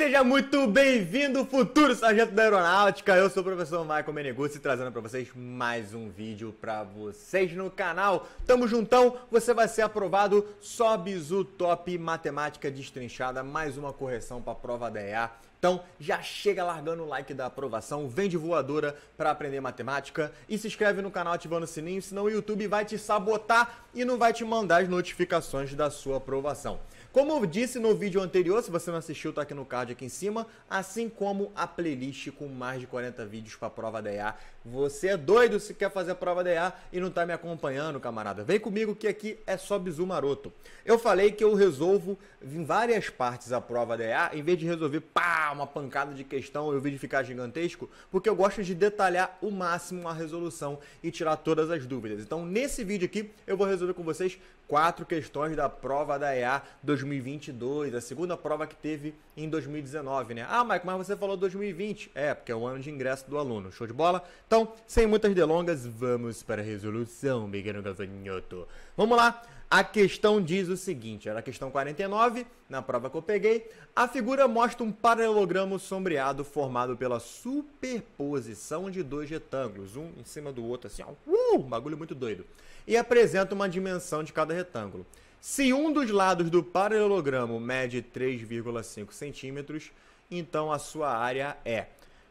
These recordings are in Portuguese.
Seja muito bem-vindo, futuro sargento da aeronáutica. Eu sou o professor Michael Meneguzzi, trazendo para vocês mais um vídeo para vocês no canal. Tamo juntão, você vai ser aprovado. Só bizu top matemática destrinchada, mais uma correção para a prova da EA. Então, já chega largando o like da aprovação, vem de voadora para aprender matemática e se inscreve no canal ativando o sininho, senão o YouTube vai te sabotar e não vai te mandar as notificações da sua aprovação. Como eu disse no vídeo anterior, se você não assistiu, tá aqui no card aqui em cima, assim como a playlist com mais de 40 vídeos para prova da EA. Você é doido se quer fazer a prova da EA e não tá me acompanhando, camarada. Vem comigo que aqui é só bizu maroto. Eu falei que eu resolvo em várias partes a prova da EA, em vez de resolver pá, uma pancada de questão e o vídeo ficar gigantesco, porque eu gosto de detalhar o máximo a resolução e tirar todas as dúvidas. Então, nesse vídeo aqui, eu vou resolver com vocês quatro questões da prova da EA 2020. 2022, a segunda prova que teve em 2019, né? Ah, Maicon, mas você falou 2020. É, porque é o ano de ingresso do aluno. Show de bola? Então, sem muitas delongas, vamos para a resolução, pequeno gafanhoto. Vamos lá. A questão diz o seguinte, era a questão 49, na prova que eu peguei. A figura mostra um paralelogramo sombreado formado pela superposição de dois retângulos, um em cima do outro, assim, ó, uh, bagulho muito doido. E apresenta uma dimensão de cada retângulo. Se um dos lados do paralelogramo mede 3,5 centímetros, então a sua área é.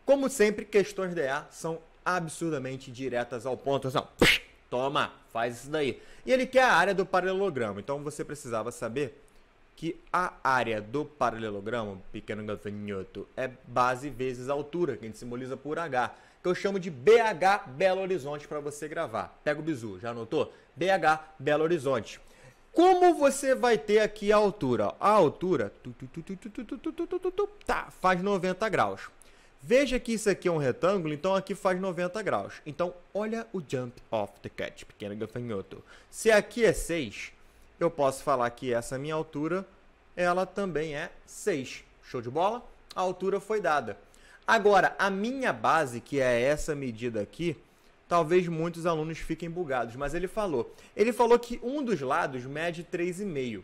Como sempre, questões de A são absurdamente diretas ao ponto. São, assim, toma, faz isso daí. E ele quer a área do paralelogramo, então você precisava saber que a área do paralelogramo, pequeno gafanhoto, é base vezes altura, que a gente simboliza por H, que eu chamo de BH Belo Horizonte para você gravar. Pega o bizu, já anotou? BH Belo Horizonte. Como você vai ter aqui a altura? A altura tá, faz 90 graus. Veja que isso aqui é um retângulo, então aqui faz 90 graus. Então, olha o jump off the cat, pequeno gafanhoto. Se aqui é 6, eu posso falar que essa minha altura, ela também é 6. Show de bola? A altura foi dada. Agora, a minha base, que é essa medida aqui, talvez muitos alunos fiquem bugados, mas ele falou. Ele falou que um dos lados mede 3,5.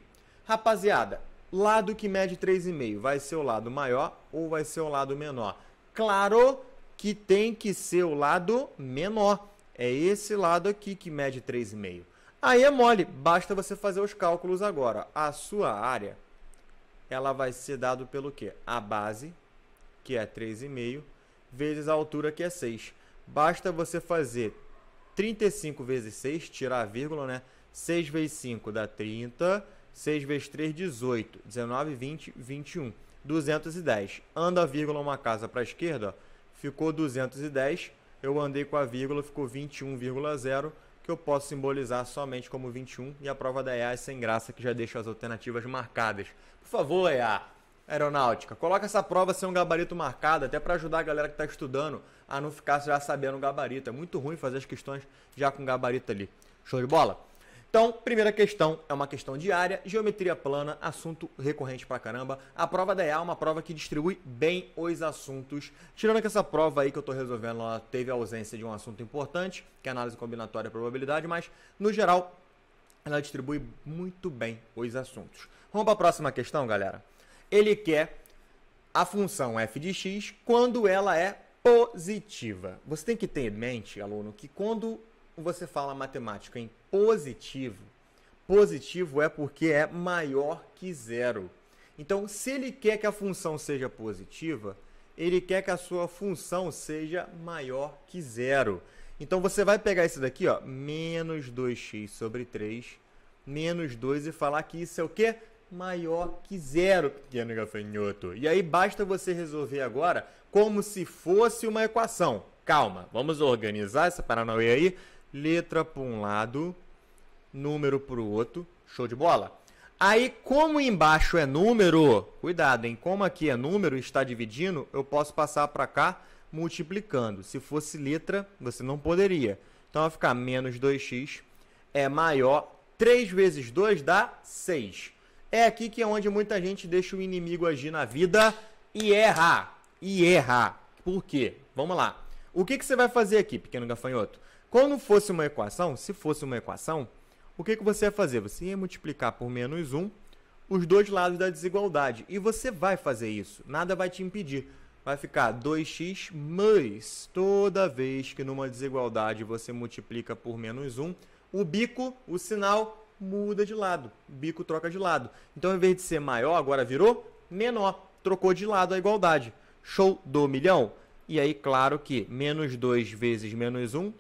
Rapaziada, lado que mede 3,5 vai ser o lado maior ou vai ser o lado menor? Claro que tem que ser o lado menor. É esse lado aqui que mede 3,5. Aí é mole, basta você fazer os cálculos agora. A sua área ela vai ser dado pelo quê? A base, que é 3,5, vezes a altura, que é 6. Basta você fazer 35 vezes 6, tirar a vírgula, né? 6 vezes 5 dá 30, 6 vezes 3, 18, 19, 20, 21, 210. Anda a vírgula uma casa para a esquerda, ó, ficou 210, eu andei com a vírgula, ficou 21,0, que eu posso simbolizar somente como 21, e a prova da EA é sem graça, que já deixa as alternativas marcadas. Por favor, EA, aeronáutica. Coloca essa prova sem um gabarito marcado, até para ajudar a galera que está estudando a não ficar já sabendo o gabarito. É muito ruim fazer as questões já com gabarito ali. Show de bola? Então, primeira questão é uma questão diária, geometria plana, assunto recorrente pra caramba. A prova da EA é uma prova que distribui bem os assuntos. Tirando que essa prova aí que eu tô resolvendo, ela teve a ausência de um assunto importante, que é análise combinatória e probabilidade, mas no geral ela distribui muito bem os assuntos. Vamos para a próxima questão, galera ele quer a função f de x quando ela é positiva. Você tem que ter em mente, aluno, que quando você fala matemática em positivo, positivo é porque é maior que zero. Então, se ele quer que a função seja positiva, ele quer que a sua função seja maior que zero. Então, você vai pegar isso daqui, ó, menos 2x sobre 3, menos 2 e falar que isso é o quê? maior que zero, pequeno gafanhoto. E aí basta você resolver agora como se fosse uma equação. Calma, vamos organizar essa paranoia aí. Letra para um lado, número para o outro. Show de bola. Aí, como embaixo é número, cuidado, hein? Como aqui é número e está dividindo, eu posso passar para cá multiplicando. Se fosse letra, você não poderia. Então, vai ficar menos 2x é maior 3 vezes 2 dá 6. É aqui que é onde muita gente deixa o inimigo agir na vida e erra. E erra. Por quê? Vamos lá. O que, que você vai fazer aqui, pequeno gafanhoto? Quando fosse uma equação, se fosse uma equação, o que, que você ia fazer? Você ia multiplicar por menos 1 os dois lados da desigualdade. E você vai fazer isso. Nada vai te impedir. Vai ficar 2x, mas toda vez que numa desigualdade você multiplica por menos 1, o bico, o sinal, muda de lado, bico troca de lado. Então, em vez de ser maior, agora virou menor, trocou de lado a igualdade. Show do milhão? E aí, claro que menos 2 vezes menos 1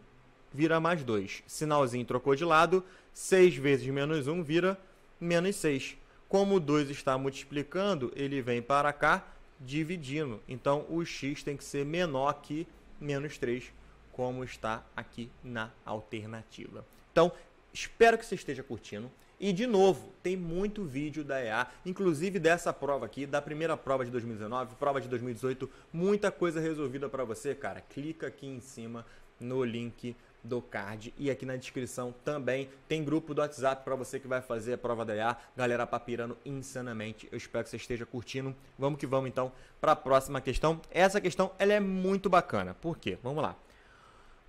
vira mais 2. Sinalzinho trocou de lado, 6 vezes menos 1 vira menos 6. Como o 2 está multiplicando, ele vem para cá dividindo. Então, o x tem que ser menor que menos 3, como está aqui na alternativa. Então, Espero que você esteja curtindo. E de novo, tem muito vídeo da EA, inclusive dessa prova aqui, da primeira prova de 2019, prova de 2018, muita coisa resolvida para você, cara. Clica aqui em cima no link do card e aqui na descrição também tem grupo do WhatsApp para você que vai fazer a prova da EA, galera papirando insanamente. Eu espero que você esteja curtindo. Vamos que vamos então para a próxima questão. Essa questão ela é muito bacana. Por quê? Vamos lá.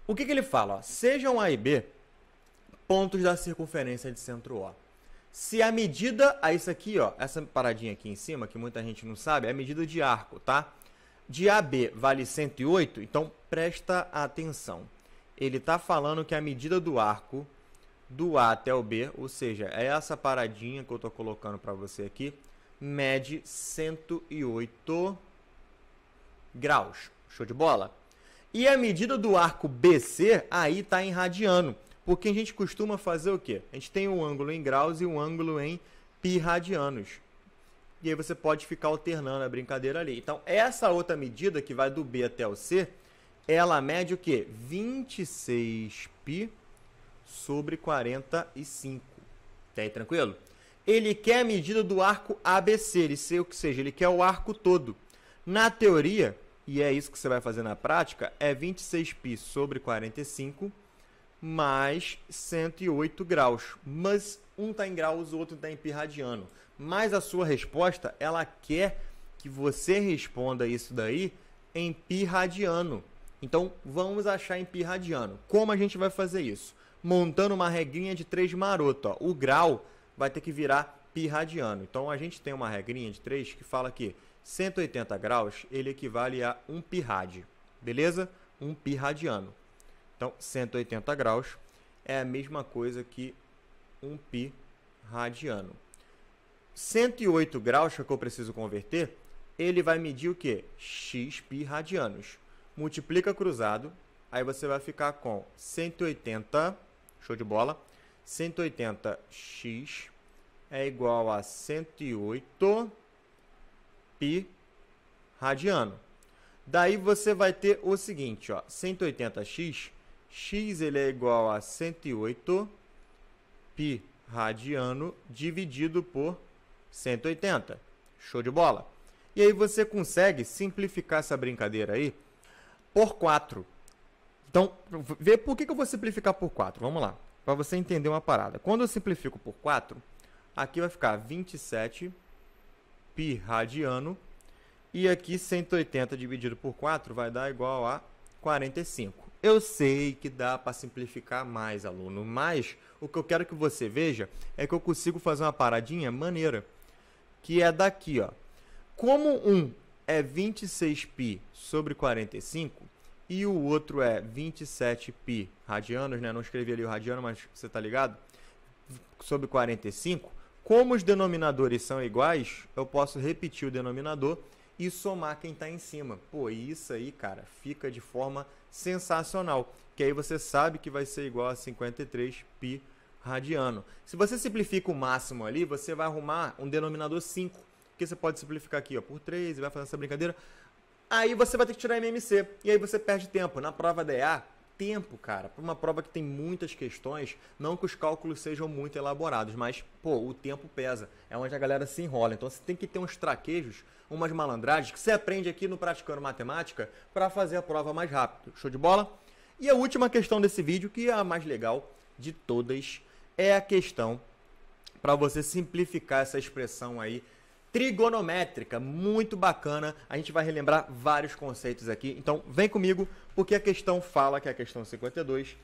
O que, que ele fala? Ó, sejam A e B pontos da circunferência de centro O. Se a medida, a isso aqui, ó, essa paradinha aqui em cima, que muita gente não sabe, é a medida de arco, tá? De AB vale 108, então presta atenção. Ele está falando que a medida do arco do A até o B, ou seja, é essa paradinha que eu estou colocando para você aqui, mede 108 graus. Show de bola? E a medida do arco BC aí está em radiano. Porque a gente costuma fazer o quê? A gente tem um ângulo em graus e um ângulo em pi radianos. E aí você pode ficar alternando a brincadeira ali. Então, essa outra medida, que vai do B até o C, ela mede o quê? 26π sobre 45. Tá aí, tranquilo? Ele quer a medida do arco ABC, ele sei o que seja, ele quer o arco todo. Na teoria, e é isso que você vai fazer na prática, é 26π sobre 45 mais 108 graus. Mas um está em graus, o outro está em pi radiano. Mas a sua resposta, ela quer que você responda isso daí em pi radiano. Então, vamos achar em pi radiano. Como a gente vai fazer isso? Montando uma regrinha de 3 maroto. Ó. O grau vai ter que virar pi radiano. Então, a gente tem uma regrinha de 3 que fala que 180 graus ele equivale a 1 pi rad. Beleza? 1 pi radiano. Então, 180 graus é a mesma coisa que 1 π radiano. 108 graus, que, é que eu preciso converter, ele vai medir o quê? x π radianos. Multiplica cruzado, aí você vai ficar com 180, show de bola, 180x é igual a 108 π radiano. Daí você vai ter o seguinte, ó, 180x x ele é igual a 108 π radiano dividido por 180. Show de bola! E aí você consegue simplificar essa brincadeira aí por 4. Então, vê por que, que eu vou simplificar por 4. Vamos lá, para você entender uma parada. Quando eu simplifico por 4, aqui vai ficar 27 π radiano e aqui 180 dividido por 4 vai dar igual a 45. Eu sei que dá para simplificar mais, aluno, mas o que eu quero que você veja é que eu consigo fazer uma paradinha maneira, que é daqui, ó. Como um é 26π sobre 45 e o outro é 27π radianos, né? Não escrevi ali o radiano, mas você tá ligado? Sobre 45, como os denominadores são iguais, eu posso repetir o denominador e somar quem está em cima. Pô, isso aí, cara, fica de forma sensacional, que aí você sabe que vai ser igual a 53 π radiano. Se você simplifica o máximo ali, você vai arrumar um denominador 5, que você pode simplificar aqui ó, por 3 e vai fazer essa brincadeira. Aí você vai ter que tirar MMC, e aí você perde tempo. Na prova DA, tempo, cara, para uma prova que tem muitas questões, não que os cálculos sejam muito elaborados, mas, pô, o tempo pesa. É onde a galera se enrola. Então você tem que ter uns traquejos, umas malandragens que você aprende aqui no Praticando Matemática para fazer a prova mais rápido. Show de bola? E a última questão desse vídeo, que é a mais legal de todas, é a questão para você simplificar essa expressão aí trigonométrica, muito bacana. A gente vai relembrar vários conceitos aqui. Então, vem comigo, porque a questão fala, que é a questão 52,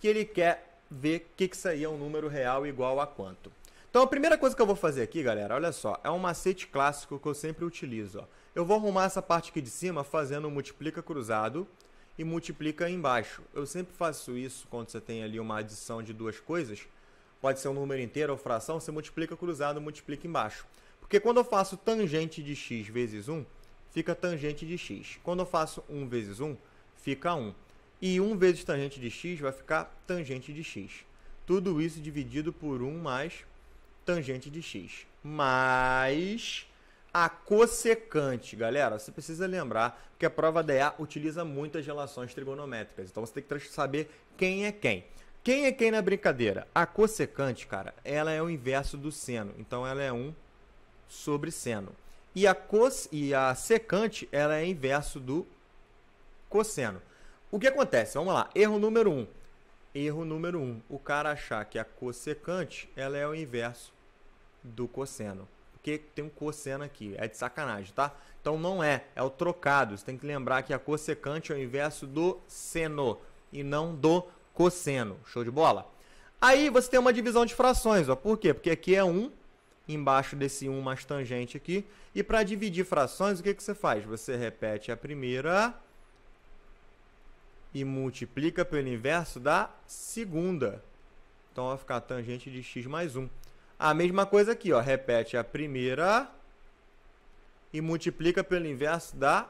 que ele quer ver o que, que seria um número real igual a quanto. Então, a primeira coisa que eu vou fazer aqui, galera, olha só, é um macete clássico que eu sempre utilizo. Ó. Eu vou arrumar essa parte aqui de cima fazendo multiplica cruzado e multiplica embaixo. Eu sempre faço isso quando você tem ali uma adição de duas coisas, pode ser um número inteiro ou fração, você multiplica cruzado, multiplica embaixo. Porque quando eu faço tangente de x vezes 1, fica tangente de x. Quando eu faço 1 vezes 1, fica 1. E 1 vezes tangente de x vai ficar tangente de x. Tudo isso dividido por 1 mais tangente de x. Mais a cossecante, galera. Você precisa lembrar que a prova DA utiliza muitas relações trigonométricas. Então você tem que saber quem é quem. Quem é quem na brincadeira? A cossecante, cara, ela é o inverso do seno. Então ela é 1 sobre seno. E a, cos, e a secante ela é inverso do cosseno. O que acontece? Vamos lá. Erro número 1. Um. Erro número 1. Um. O cara achar que a cossecante ela é o inverso do cosseno. Porque tem um cosseno aqui. É de sacanagem, tá? Então não é. É o trocado. Você tem que lembrar que a cossecante é o inverso do seno e não do cosseno. Show de bola? Aí você tem uma divisão de frações. Ó. Por quê? Porque aqui é 1 um embaixo desse 1 mais tangente aqui. E para dividir frações, o que, que você faz? Você repete a primeira e multiplica pelo inverso da segunda. Então vai ficar tangente de x mais 1. A mesma coisa aqui, ó, repete a primeira e multiplica pelo inverso da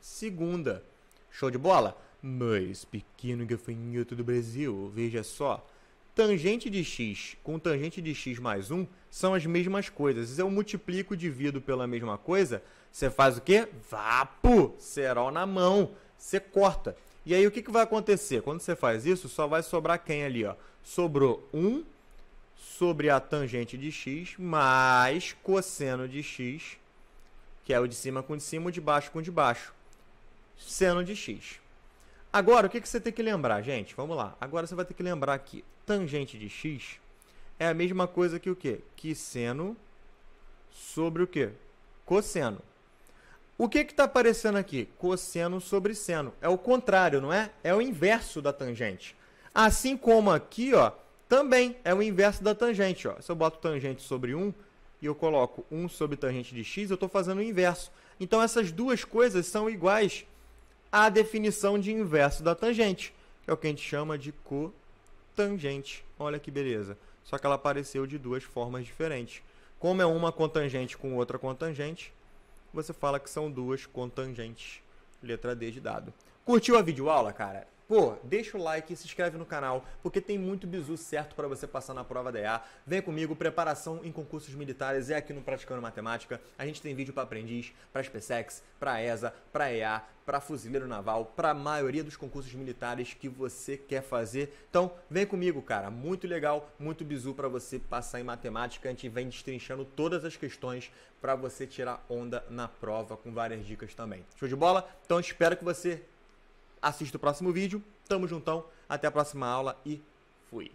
segunda. Show de bola? Mas, pequeno gafanhoto do Brasil, veja só. Tangente de x com tangente de x mais 1 são as mesmas coisas. Se eu multiplico e divido pela mesma coisa, você faz o quê? Vapo! Serol na mão. Você corta. E aí, o que, que vai acontecer? Quando você faz isso, só vai sobrar quem ali? Ó? Sobrou 1 sobre a tangente de x mais cosseno de x, que é o de cima com de cima, o de baixo com de baixo, seno de x. Agora, o que, você tem que lembrar, gente? Vamos lá. Agora você vai ter que lembrar que tangente de x é a mesma coisa que o quê? Que seno sobre o quê? Cosseno. O que está aparecendo aqui? Cosseno sobre seno. É o contrário, não é? É o inverso da tangente. Assim como aqui, ó, também é o inverso da tangente. Ó. Se eu boto tangente sobre 1 e eu coloco 1 sobre tangente de x, eu estou fazendo o inverso. Então, essas duas coisas são iguais a definição de inverso da tangente, que é o que a gente chama de cotangente. Olha que beleza. Só que ela apareceu de duas formas diferentes. Como é uma cotangente com outra cotangente, você fala que são duas cotangentes. Letra D de dado. Curtiu a videoaula, cara? Pô, deixa o like, se inscreve no canal, porque tem muito bizu certo para você passar na prova da EA. Vem comigo, preparação em concursos militares é aqui no Praticando Matemática. A gente tem vídeo para aprendiz, para SpaceX, para ESA, para EA, para fuzileiro naval, para a maioria dos concursos militares que você quer fazer. Então, vem comigo, cara. Muito legal, muito bizu para você passar em matemática. A gente vem destrinchando todas as questões para você tirar onda na prova com várias dicas também. Show de bola? Então, espero que você assista o próximo vídeo. Tamo juntão, até a próxima aula e fui!